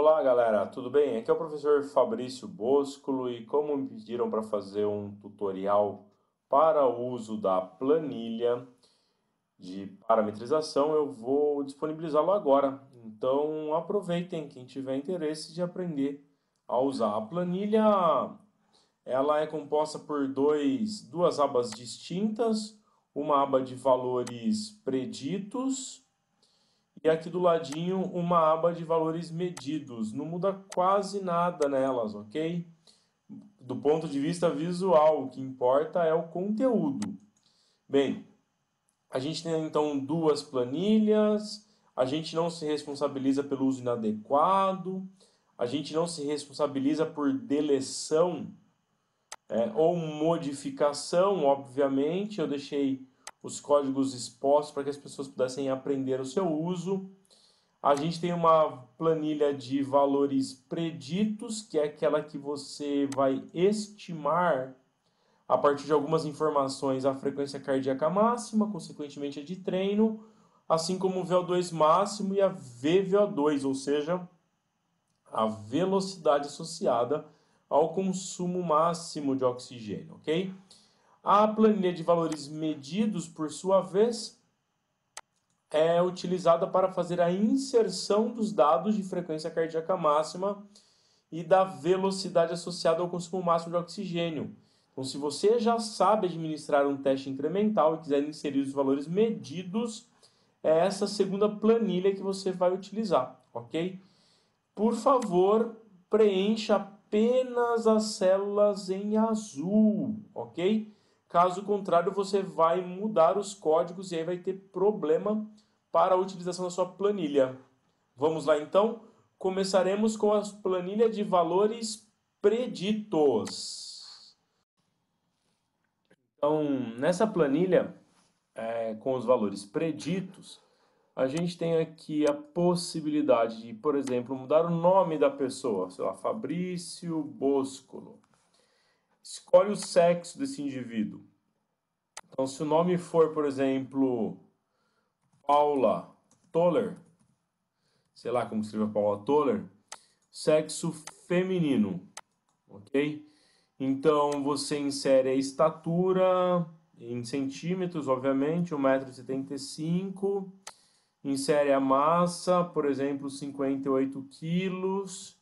Olá, galera, tudo bem? Aqui é o professor Fabrício Boscolo e como me pediram para fazer um tutorial para o uso da planilha de parametrização, eu vou disponibilizá-lo agora. Então, aproveitem quem tiver interesse de aprender a usar a planilha. Ela é composta por dois, duas abas distintas, uma aba de valores preditos e aqui do ladinho, uma aba de valores medidos. Não muda quase nada nelas, ok? Do ponto de vista visual, o que importa é o conteúdo. Bem, a gente tem então duas planilhas, a gente não se responsabiliza pelo uso inadequado, a gente não se responsabiliza por deleção é, ou modificação, obviamente. Eu deixei os códigos expostos para que as pessoas pudessem aprender o seu uso. A gente tem uma planilha de valores preditos, que é aquela que você vai estimar a partir de algumas informações a frequência cardíaca máxima, consequentemente a de treino, assim como o VO2 máximo e a VVO2, ou seja, a velocidade associada ao consumo máximo de oxigênio, ok? A planilha de valores medidos, por sua vez, é utilizada para fazer a inserção dos dados de frequência cardíaca máxima e da velocidade associada ao consumo máximo de oxigênio. Então, se você já sabe administrar um teste incremental e quiser inserir os valores medidos, é essa segunda planilha que você vai utilizar, ok? Por favor, preencha apenas as células em azul, ok? Caso contrário, você vai mudar os códigos e aí vai ter problema para a utilização da sua planilha. Vamos lá então? Começaremos com a planilha de valores preditos. Então, nessa planilha, é, com os valores preditos, a gente tem aqui a possibilidade de, por exemplo, mudar o nome da pessoa, sei lá, Fabrício Boscolo escolhe o sexo desse indivíduo. Então, se o nome for, por exemplo, Paula Toller, sei lá como escreve a Paula Toller, sexo feminino, ok? Então, você insere a estatura em centímetros, obviamente, 1,75m, insere a massa, por exemplo, 58 quilos,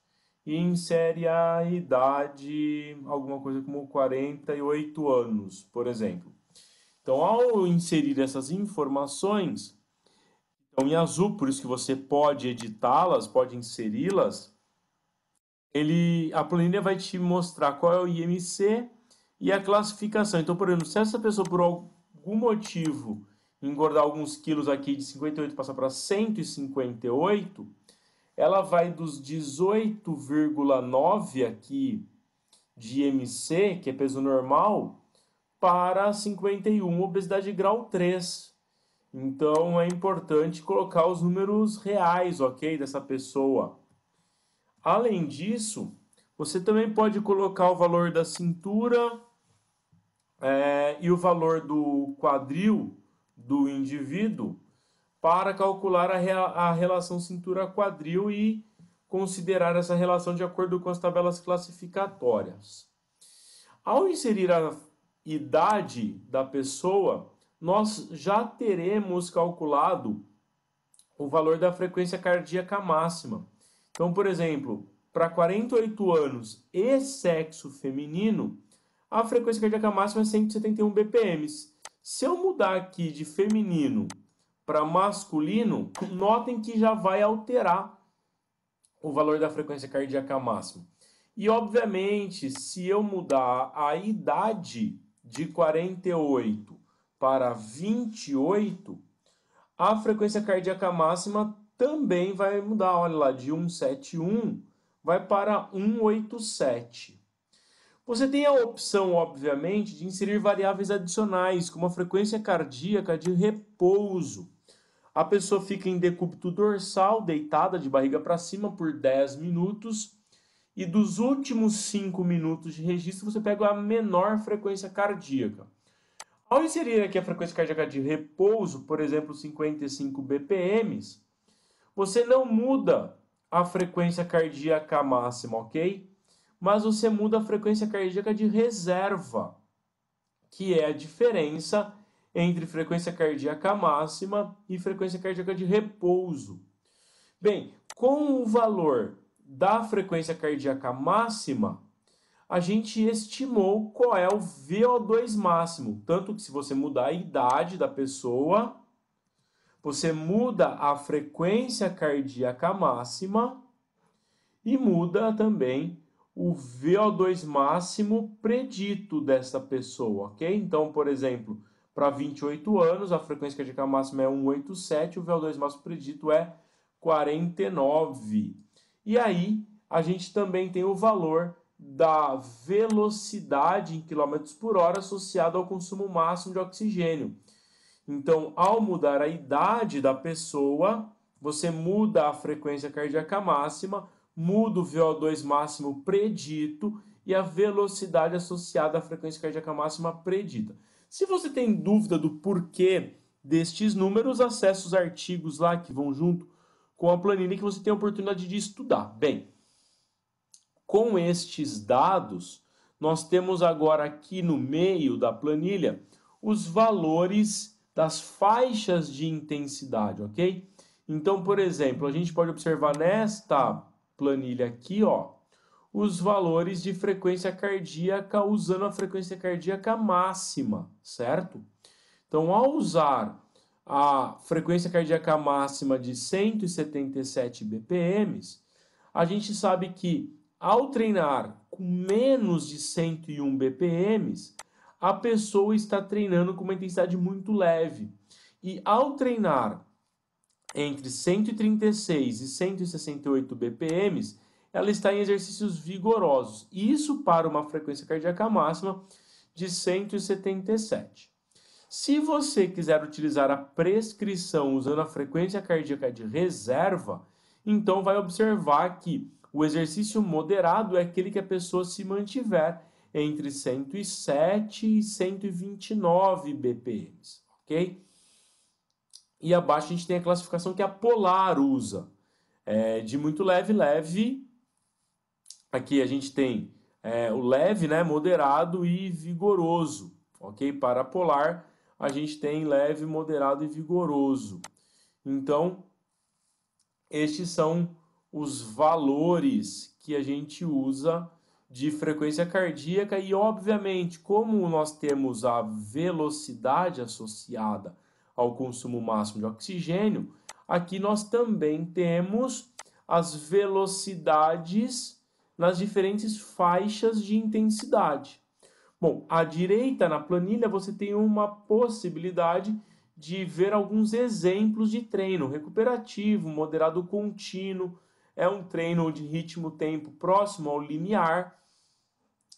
e insere a idade, alguma coisa como 48 anos, por exemplo. Então, ao inserir essas informações, então em azul, por isso que você pode editá-las, pode inseri-las, ele, a planilha vai te mostrar qual é o IMC e a classificação. Então, por exemplo, se essa pessoa, por algum motivo, engordar alguns quilos aqui de 58 passar para 158, ela vai dos 18,9 aqui de MC, que é peso normal, para 51, obesidade grau 3. Então é importante colocar os números reais, ok, dessa pessoa. Além disso, você também pode colocar o valor da cintura é, e o valor do quadril do indivíduo para calcular a, rea, a relação cintura-quadril e considerar essa relação de acordo com as tabelas classificatórias. Ao inserir a idade da pessoa, nós já teremos calculado o valor da frequência cardíaca máxima. Então, por exemplo, para 48 anos e sexo feminino, a frequência cardíaca máxima é 171 BPM. Se eu mudar aqui de feminino para masculino, notem que já vai alterar o valor da frequência cardíaca máxima. E obviamente, se eu mudar a idade de 48 para 28, a frequência cardíaca máxima também vai mudar. Olha lá, de 171 vai para 187. Você tem a opção, obviamente, de inserir variáveis adicionais, como a frequência cardíaca de repouso. A pessoa fica em decúbito dorsal, deitada de barriga para cima por 10 minutos. E dos últimos 5 minutos de registro, você pega a menor frequência cardíaca. Ao inserir aqui a frequência cardíaca de repouso, por exemplo, 55 BPM, você não muda a frequência cardíaca máxima, ok? Mas você muda a frequência cardíaca de reserva, que é a diferença entre frequência cardíaca máxima e frequência cardíaca de repouso. Bem, com o valor da frequência cardíaca máxima, a gente estimou qual é o VO2 máximo. Tanto que se você mudar a idade da pessoa, você muda a frequência cardíaca máxima e muda também o VO2 máximo predito dessa pessoa, ok? Então, por exemplo, para 28 anos, a frequência cardíaca máxima é 187, o VO2 máximo predito é 49. E aí, a gente também tem o valor da velocidade em quilômetros por hora associado ao consumo máximo de oxigênio. Então, ao mudar a idade da pessoa, você muda a frequência cardíaca máxima, muda o VO2 máximo predito e a velocidade associada à frequência cardíaca máxima predita. Se você tem dúvida do porquê destes números, acesse os artigos lá que vão junto com a planilha que você tem a oportunidade de estudar. Bem, com estes dados, nós temos agora aqui no meio da planilha os valores das faixas de intensidade, ok? Então, por exemplo, a gente pode observar nesta planilha aqui, ó, os valores de frequência cardíaca usando a frequência cardíaca máxima, certo? Então, ao usar a frequência cardíaca máxima de 177 BPM, a gente sabe que ao treinar com menos de 101 BPM, a pessoa está treinando com uma intensidade muito leve. E ao treinar entre 136 e 168 BPMs, ela está em exercícios vigorosos. Isso para uma frequência cardíaca máxima de 177. Se você quiser utilizar a prescrição usando a frequência cardíaca de reserva, então vai observar que o exercício moderado é aquele que a pessoa se mantiver entre 107 e 129 BPMs, ok? E abaixo a gente tem a classificação que a Polar usa, é de muito leve, leve Aqui a gente tem é, o leve, né, moderado e vigoroso, ok? Para polar, a gente tem leve, moderado e vigoroso. Então, estes são os valores que a gente usa de frequência cardíaca e, obviamente, como nós temos a velocidade associada ao consumo máximo de oxigênio, aqui nós também temos as velocidades nas diferentes faixas de intensidade. Bom, à direita na planilha você tem uma possibilidade de ver alguns exemplos de treino recuperativo, moderado contínuo, é um treino de ritmo tempo próximo ao linear.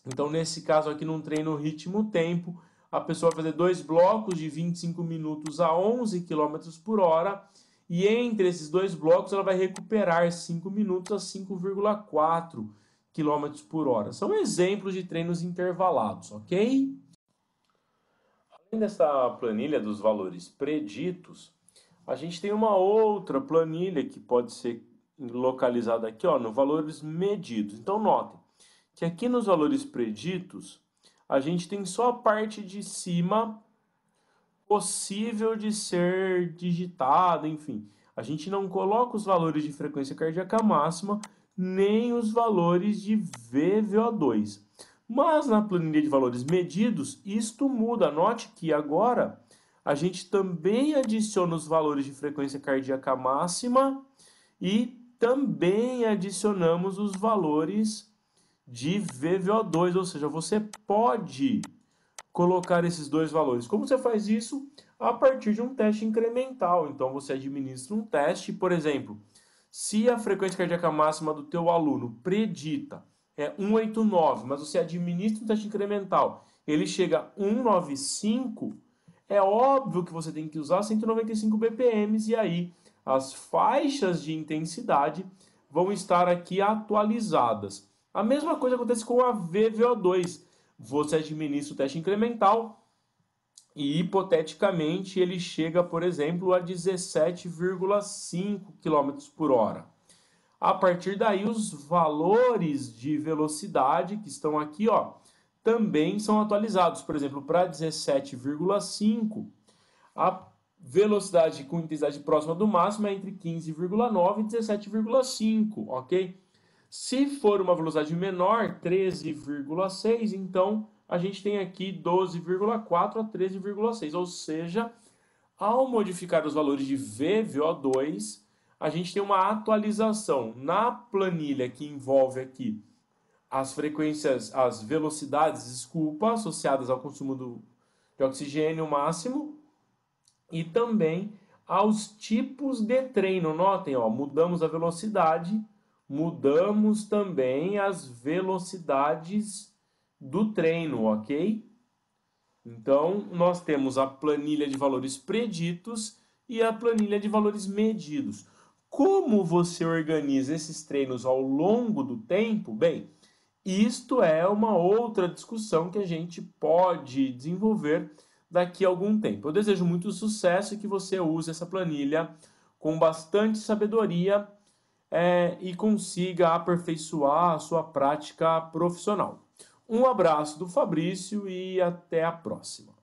Então, nesse caso aqui, num treino ritmo tempo, a pessoa vai fazer dois blocos de 25 minutos a 11 km por hora e entre esses dois blocos ela vai recuperar 5 minutos a 5,4 km por hora. São exemplos de treinos intervalados, ok? Além dessa planilha dos valores preditos, a gente tem uma outra planilha que pode ser localizada aqui ó, no valores medidos. Então notem que aqui nos valores preditos a gente tem só a parte de cima possível de ser digitada, enfim. A gente não coloca os valores de frequência cardíaca máxima nem os valores de VVO2. Mas na planilha de valores medidos, isto muda. Note que agora a gente também adiciona os valores de frequência cardíaca máxima e também adicionamos os valores de VVO2, ou seja, você pode colocar esses dois valores. Como você faz isso? A partir de um teste incremental. Então você administra um teste, por exemplo, se a frequência cardíaca máxima do teu aluno predita é 189, mas você administra um teste incremental, ele chega a 195, é óbvio que você tem que usar 195 BPMs e aí as faixas de intensidade vão estar aqui atualizadas. A mesma coisa acontece com a VVO2. Você administra o teste incremental, e hipoteticamente ele chega, por exemplo, a 17,5 km por hora. A partir daí, os valores de velocidade que estão aqui ó, também são atualizados. Por exemplo, para 17,5, a velocidade com intensidade próxima do máximo é entre 15,9 e 17,5, ok? Se for uma velocidade menor, 13,6, então a gente tem aqui 12,4 a 13,6, ou seja, ao modificar os valores de VVO2, a gente tem uma atualização na planilha que envolve aqui as frequências, as velocidades, desculpa, associadas ao consumo do, de oxigênio máximo e também aos tipos de treino. Notem, ó, mudamos a velocidade, mudamos também as velocidades do treino, ok? Então, nós temos a planilha de valores preditos e a planilha de valores medidos. Como você organiza esses treinos ao longo do tempo? Bem, isto é uma outra discussão que a gente pode desenvolver daqui a algum tempo. Eu desejo muito sucesso e que você use essa planilha com bastante sabedoria é, e consiga aperfeiçoar a sua prática profissional. Um abraço do Fabrício e até a próxima.